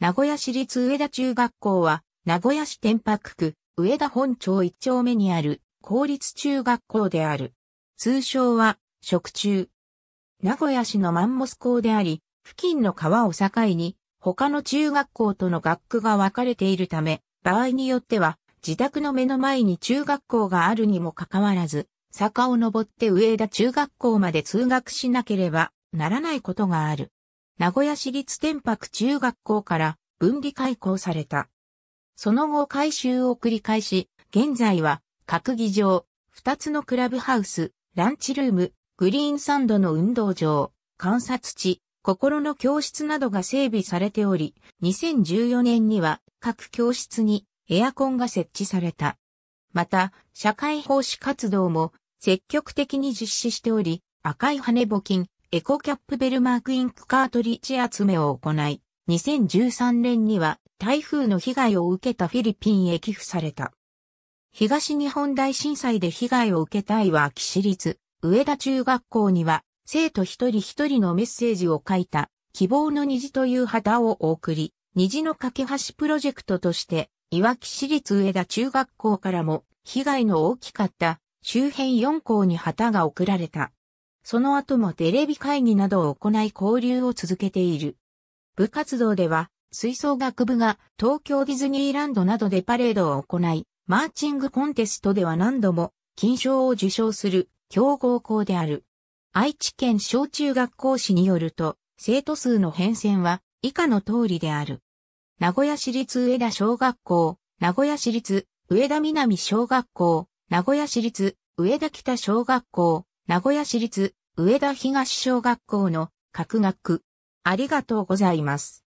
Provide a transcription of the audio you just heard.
名古屋市立上田中学校は、名古屋市天白区、上田本町一丁目にある、公立中学校である。通称は、食中。名古屋市のマンモス校であり、付近の川を境に、他の中学校との学区が分かれているため、場合によっては、自宅の目の前に中学校があるにもかかわらず、坂を登って上田中学校まで通学しなければならないことがある。名古屋市立天白中学校から分離開校された。その後改修を繰り返し、現在は閣議場、二つのクラブハウス、ランチルーム、グリーンサンドの運動場、観察地、心の教室などが整備されており、2014年には各教室にエアコンが設置された。また、社会奉仕活動も積極的に実施しており、赤い羽根募金、エコキャップベルマークインクカートリッジ集めを行い、2013年には台風の被害を受けたフィリピンへ寄付された。東日本大震災で被害を受けたいわ岸立、上田中学校には生徒一人一人のメッセージを書いた希望の虹という旗をお送り、虹の架け橋プロジェクトとして、いわき市立上田中学校からも被害の大きかった周辺4校に旗が送られた。その後もテレビ会議などを行い交流を続けている。部活動では、吹奏楽部が東京ディズニーランドなどでパレードを行い、マーチングコンテストでは何度も金賞を受賞する強豪校である。愛知県小中学校史によると、生徒数の変遷は以下の通りである。名古屋市立上田小学校、名古屋市立上田南小学校、名古屋市立上田北小学校、名古屋市立上田東小学校の各学。ありがとうございます。